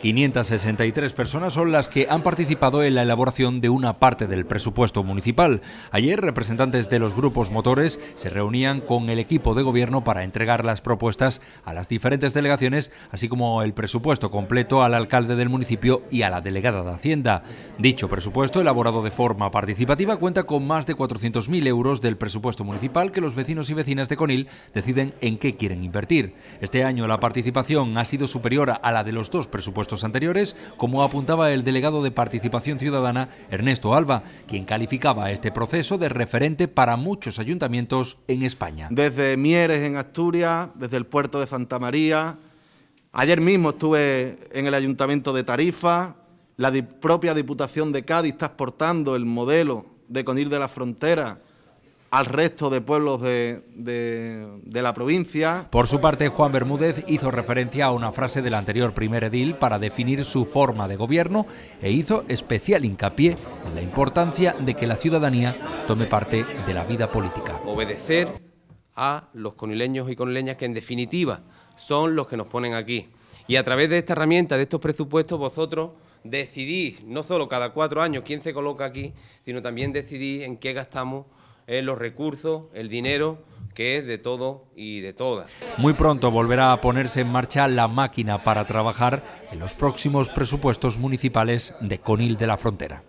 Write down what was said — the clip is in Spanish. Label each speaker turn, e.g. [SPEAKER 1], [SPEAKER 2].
[SPEAKER 1] 563 personas son las que han participado en la elaboración de una parte del presupuesto municipal. Ayer, representantes de los grupos motores se reunían con el equipo de gobierno para entregar las propuestas a las diferentes delegaciones, así como el presupuesto completo al alcalde del municipio y a la delegada de Hacienda. Dicho presupuesto, elaborado de forma participativa, cuenta con más de 400.000 euros del presupuesto municipal que los vecinos y vecinas de Conil deciden en qué quieren invertir. Este año la participación ha sido superior a la de los dos presupuestos anteriores, como apuntaba el delegado de Participación Ciudadana, Ernesto Alba, quien calificaba este proceso de referente para muchos ayuntamientos en España.
[SPEAKER 2] Desde Mieres, en Asturias, desde el puerto de Santa María, ayer mismo estuve en el ayuntamiento de Tarifa, la propia Diputación de Cádiz está exportando el modelo de ir de la Frontera al resto de pueblos de, la
[SPEAKER 1] provincia. Por su parte, Juan Bermúdez hizo referencia a una frase del anterior primer edil para definir su forma de gobierno e hizo especial hincapié en la importancia de que la ciudadanía tome parte de la vida política.
[SPEAKER 3] Obedecer a los conileños y conileñas que en definitiva son los que nos ponen aquí. Y a través de esta herramienta, de estos presupuestos, vosotros decidís, no solo cada cuatro años quién se coloca aquí, sino también decidís en qué gastamos es los recursos, el dinero que es de todo
[SPEAKER 1] y de todas. Muy pronto volverá a ponerse en marcha la máquina para trabajar en los próximos presupuestos municipales de Conil de la Frontera.